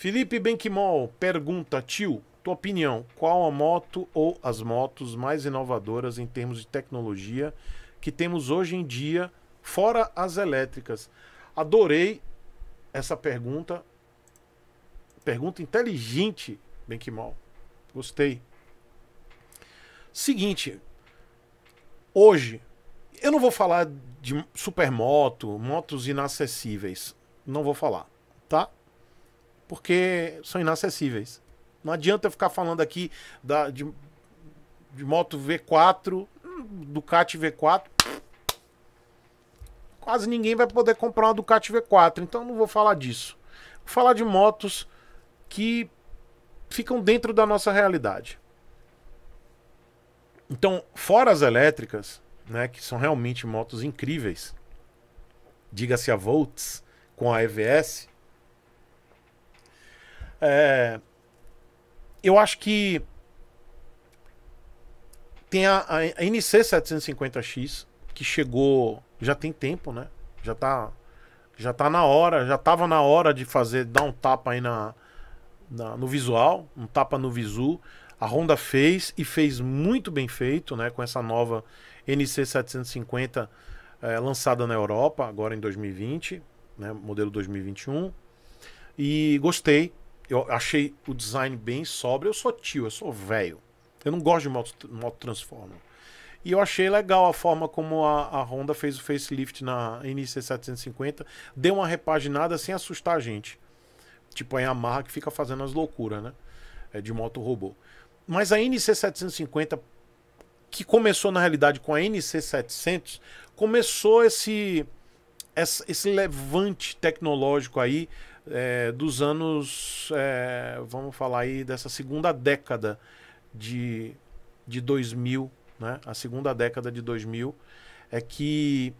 Felipe Benquimol pergunta, tio, tua opinião, qual a moto ou as motos mais inovadoras em termos de tecnologia que temos hoje em dia, fora as elétricas? Adorei essa pergunta. Pergunta inteligente, Benquimol. Gostei. Seguinte, hoje, eu não vou falar de supermoto, motos inacessíveis. Não vou falar, tá? porque são inacessíveis. Não adianta eu ficar falando aqui da, de, de moto V4, Ducati V4. Quase ninguém vai poder comprar uma Ducati V4, então não vou falar disso. Vou falar de motos que ficam dentro da nossa realidade. Então, fora as elétricas, né, que são realmente motos incríveis, diga-se a Volts com a EVS, é, eu acho que tem a, a, NC 750X, que chegou já tem tempo, né? Já tá, já tá na hora, já tava na hora de fazer, dar um tapa aí na, na no visual, um tapa no visu. A Honda fez e fez muito bem feito, né? Com essa nova NC 750 é, lançada na Europa, agora em 2020, né? Modelo 2021. E gostei, eu achei o design bem sóbrio. Eu sou tio, eu sou velho. Eu não gosto de moto, moto Transformer. E eu achei legal a forma como a, a Honda fez o facelift na NC750. Deu uma repaginada sem assustar a gente. Tipo é a Yamaha que fica fazendo as loucuras, né? É de moto robô. Mas a NC750, que começou na realidade com a NC700, começou esse, esse levante tecnológico aí é, dos anos, é, vamos falar aí, dessa segunda década de, de 2000, né? a segunda década de 2000, é que,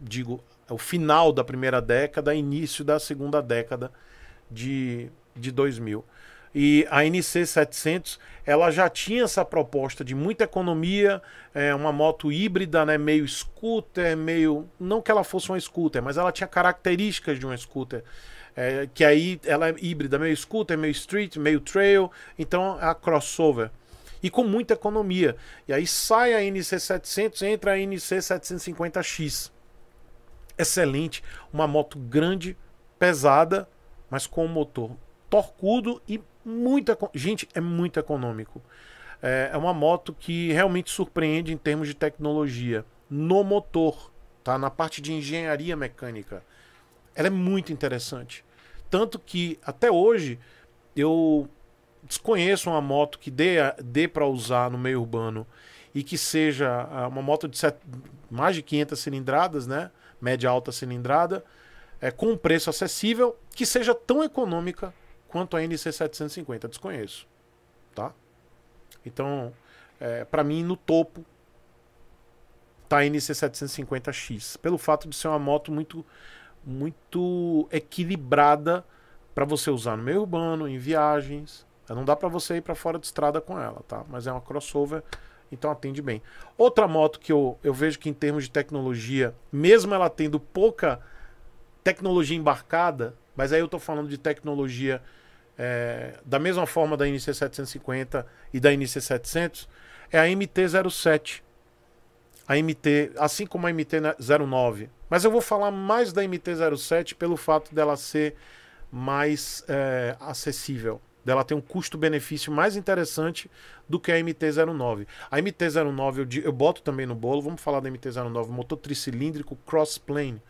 digo, é o final da primeira década, início da segunda década de, de 2000. E a NC 700 ela já tinha essa proposta de muita economia, é, uma moto híbrida, né, meio scooter, meio não que ela fosse uma scooter, mas ela tinha características de uma scooter. É, que aí ela é híbrida, meio scooter, meio street, meio trail, então é a crossover. E com muita economia. E aí sai a NC700, entra a NC750X. Excelente, uma moto grande, pesada, mas com um motor torcudo e muito. Gente, é muito econômico. É, é uma moto que realmente surpreende em termos de tecnologia. No motor, tá? Na parte de engenharia mecânica. Ela é muito interessante. Tanto que até hoje eu desconheço uma moto que dê, dê para usar no meio urbano e que seja ah, uma moto de set... mais de 500 cilindradas, né? Média alta cilindrada, é, com um preço acessível, que seja tão econômica Quanto a NC750, desconheço. Tá? Então, é, para mim, no topo tá a NC750X. Pelo fato de ser uma moto muito, muito equilibrada para você usar no meio urbano, em viagens. Não dá para você ir para fora de estrada com ela, tá? Mas é uma crossover, então atende bem. Outra moto que eu, eu vejo que em termos de tecnologia, mesmo ela tendo pouca tecnologia embarcada, mas aí eu estou falando de tecnologia é, da mesma forma da NC750 e da NC700, é a MT-07. A MT, assim como a MT-09. Mas eu vou falar mais da MT-07 pelo fato dela ser mais é, acessível. Dela ter um custo-benefício mais interessante do que a MT-09. A MT-09 eu, eu, boto também no bolo. Vamos falar da MT-09, motor tricilíndrico cross-plane.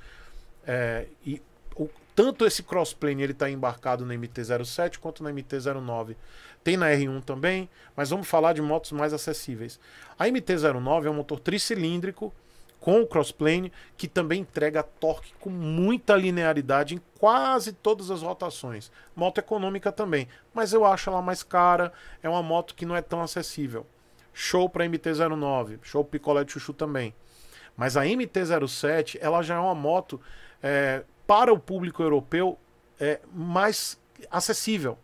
É, e o tanto esse crossplane ele está embarcado na MT-07 quanto na MT-09. Tem na R1 também, mas vamos falar de motos mais acessíveis. A MT-09 é um motor tricilíndrico com o crossplane que também entrega torque com muita linearidade em quase todas as rotações. Moto econômica também, mas eu acho ela mais cara, é uma moto que não é tão acessível. Show para MT-09, show picolé de chuchu também. Mas a MT-07, ela já é uma moto é, para o público europeu é, mais acessível.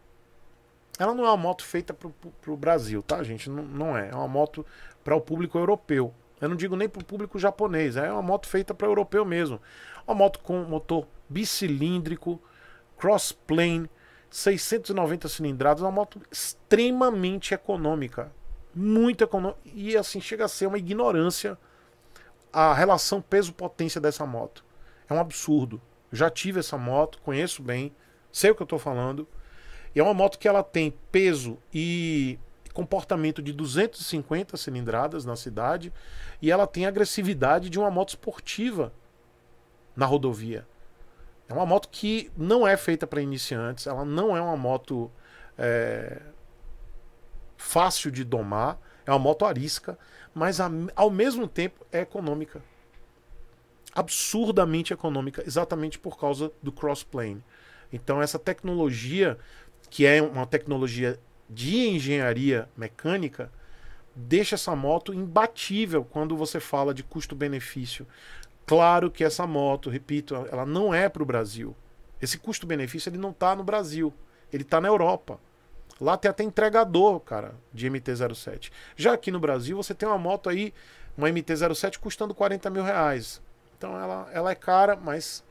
Ela não é uma moto feita para o Brasil, tá, gente? Não, não é. É uma moto para o público europeu. Eu não digo nem para o público japonês, é uma moto feita para europeu mesmo. Uma moto com motor bicilíndrico, crossplane, 690 cilindradas, uma moto extremamente econômica. Muito econômica. E assim, chega a ser uma ignorância a relação peso-potência dessa moto. É um absurdo já tive essa moto, conheço bem, sei o que eu estou falando. E é uma moto que ela tem peso e comportamento de 250 cilindradas na cidade e ela tem agressividade de uma moto esportiva na rodovia. É uma moto que não é feita para iniciantes, ela não é uma moto é, fácil de domar, é uma moto arisca, mas ao mesmo tempo é econômica absurdamente econômica, exatamente por causa do crossplane. Então, essa tecnologia, que é uma tecnologia de engenharia mecânica, deixa essa moto imbatível quando você fala de custo-benefício. Claro que essa moto, repito, ela não é para o Brasil. Esse custo-benefício ele não está no Brasil, ele está na Europa. Lá tem até entregador, cara, de MT-07. Já aqui no Brasil, você tem uma moto aí, uma MT-07 custando 40 mil reais. Então ela, ela é cara, mas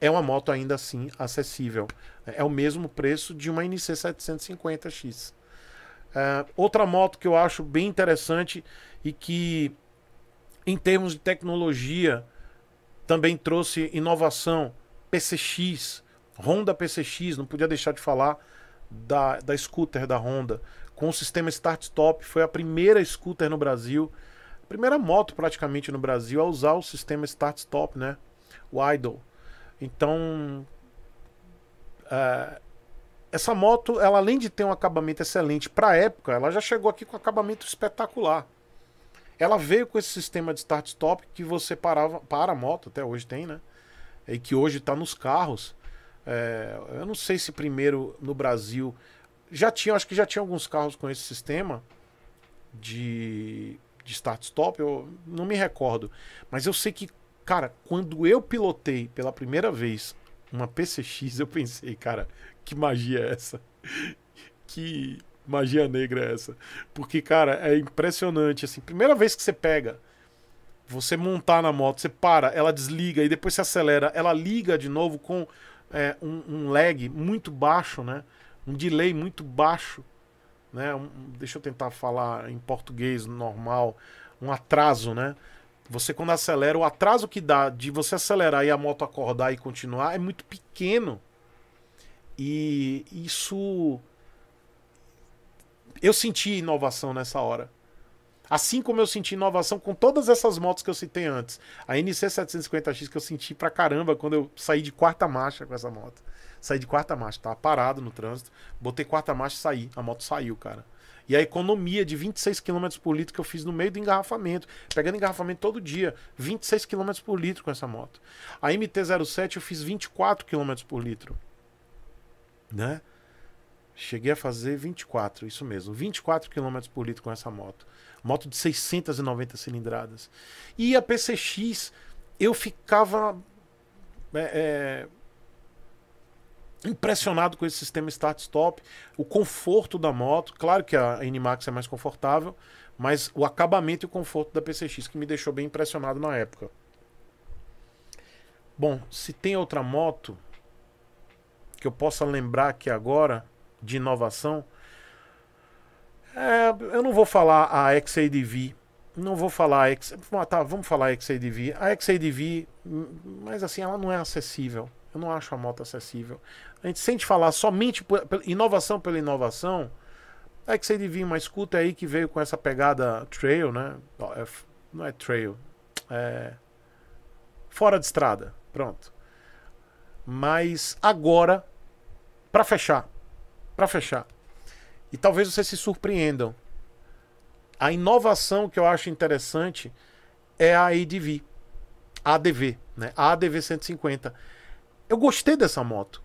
é uma moto ainda assim acessível. É, é o mesmo preço de uma NC 750X. É, outra moto que eu acho bem interessante e que, em termos de tecnologia, também trouxe inovação. PCX, Honda PCX, não podia deixar de falar da, da scooter da Honda, com o sistema Start-Stop. Foi a primeira scooter no Brasil primeira moto praticamente no Brasil a usar o sistema start-stop, né? O idle. Então, uh, essa moto, ela além de ter um acabamento excelente para a época, ela já chegou aqui com acabamento espetacular. Ela veio com esse sistema de start-stop que você parava, para a moto, até hoje tem, né? E que hoje está nos carros. É, eu não sei se primeiro no Brasil já tinha, acho que já tinha alguns carros com esse sistema de de start-stop, eu não me recordo. Mas eu sei que, cara, quando eu pilotei pela primeira vez uma PCX, eu pensei, cara, que magia é essa? que magia negra é essa? Porque, cara, é impressionante. Assim, primeira vez que você pega, você montar na moto, você para, ela desliga e depois se acelera, ela liga de novo com é, um, um lag muito baixo, né? Um delay muito baixo né? deixa eu tentar falar em português normal, um atraso, né? Você quando acelera, o atraso que dá de você acelerar e a moto acordar e continuar é muito pequeno. E isso eu senti inovação nessa hora. Assim como eu senti inovação com todas essas motos que eu citei antes. A NC 750X que eu senti pra caramba quando eu saí de quarta marcha com essa moto saí de quarta marcha, tava parado no trânsito, botei quarta marcha e saí, a moto saiu, cara. E a economia de 26 km por litro que eu fiz no meio do engarrafamento, pegando engarrafamento todo dia, 26 km por litro com essa moto. A MT-07 eu fiz 24 km por litro, né? Cheguei a fazer 24, isso mesmo, 24 km por litro com essa moto. Moto de 690 cilindradas. E a PCX, eu ficava. É, é impressionado com esse sistema start-stop, o conforto da moto. Claro que a NMAX é mais confortável, mas o acabamento e o conforto da PCX que me deixou bem impressionado na época. Bom, se tem outra moto que eu possa lembrar aqui agora de inovação, é, eu não vou falar a XADV, não vou falar a X, tá, vamos falar a XADV. A XADV, hum, mas assim, ela não é acessível eu não acho a moto acessível. A gente sente falar somente por, por inovação pela inovação. É que você adivinha uma escuta aí que veio com essa pegada trail, né? É não é trail, é fora de estrada, pronto. Mas agora, para fechar, para fechar, e talvez vocês se surpreendam, a inovação que eu acho interessante é a ADV, ADV, né? A ADV 150 eu gostei dessa moto.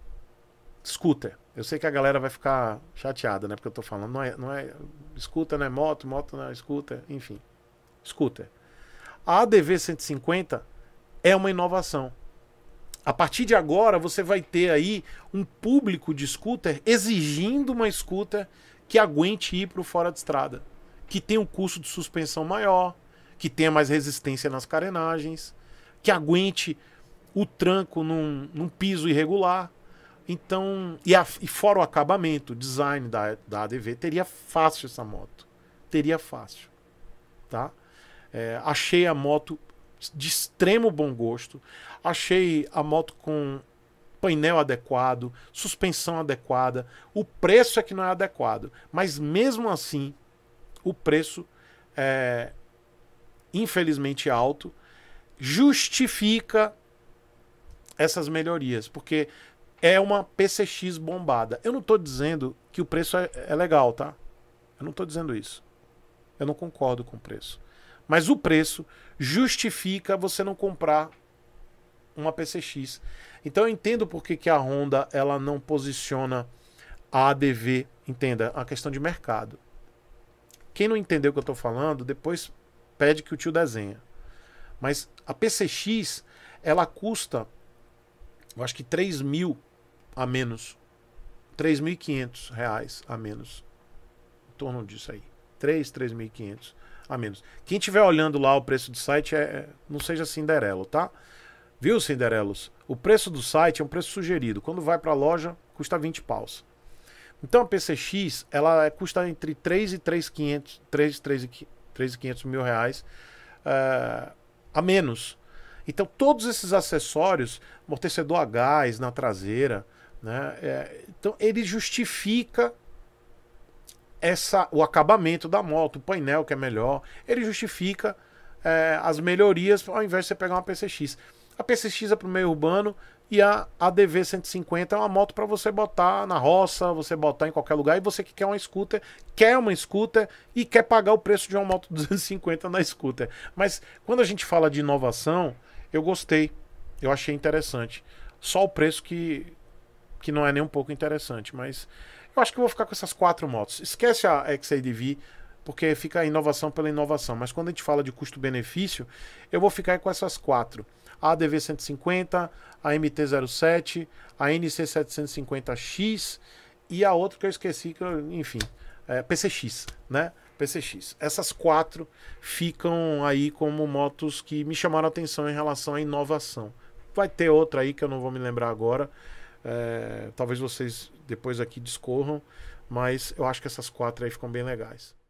Scooter. Eu sei que a galera vai ficar chateada, né? Porque eu tô falando, não é, não é scooter, não é moto, moto não é scooter, enfim. Scooter. A ADV 150 é uma inovação. A partir de agora, você vai ter aí um público de scooter exigindo uma scooter que aguente ir para o fora de estrada, que tenha um custo de suspensão maior, que tenha mais resistência nas carenagens, que aguente o tranco num, num piso irregular. Então, e, a, e fora o acabamento, o design da, da ADV, teria fácil essa moto. Teria fácil. Tá? É, achei a moto de extremo bom gosto. Achei a moto com painel adequado, suspensão adequada. O preço é que não é adequado, mas mesmo assim, o preço é infelizmente alto. Justifica essas melhorias, porque é uma PCX bombada. Eu não estou dizendo que o preço é, é legal, tá? Eu não estou dizendo isso. Eu não concordo com o preço. Mas o preço justifica você não comprar uma PCX. Então eu entendo por que, que a Honda ela não posiciona a ADV, entenda, a questão de mercado. Quem não entendeu o que eu estou falando, depois pede que o tio desenha. Mas a PCX, ela custa eu acho que 3 mil a menos. 3.500 reais a menos. Em torno disso aí. 3, 3.500 a menos. Quem estiver olhando lá o preço do site, é, é, não seja Cinderelo, tá? Viu, Cinderelos? O preço do site é um preço sugerido. Quando vai para a loja, custa 20 paus. Então a PCX, ela é, custa entre 3 e 3.500 3, 3, 3, mil reais uh, a menos. Então, todos esses acessórios, amortecedor a gás na traseira, né? É, então, ele justifica essa, o acabamento da moto, o painel que é melhor, ele justifica é, as melhorias ao invés de você pegar uma PCX. A PCX é para o meio urbano e a ADV 150 é uma moto para você botar na roça, você botar em qualquer lugar e você que quer uma scooter, quer uma scooter e quer pagar o preço de uma moto 250 na scooter. Mas quando a gente fala de inovação, eu gostei. Eu achei interessante. Só o preço que, que não é nem um pouco interessante, mas eu acho que eu vou ficar com essas quatro motos. Esquece a XADV, porque fica a inovação pela inovação. Mas quando a gente fala de custo-benefício, eu vou ficar com essas quatro. A ADV 150, a MT-07, a NC750X e a outra que eu esqueci, que eu, enfim, é, PCX, né? PCX. Essas quatro ficam aí como motos que me chamaram a atenção em relação à inovação. Vai ter outra aí que eu não vou me lembrar agora. É, talvez vocês depois aqui discorram, mas eu acho que essas quatro aí ficam bem legais.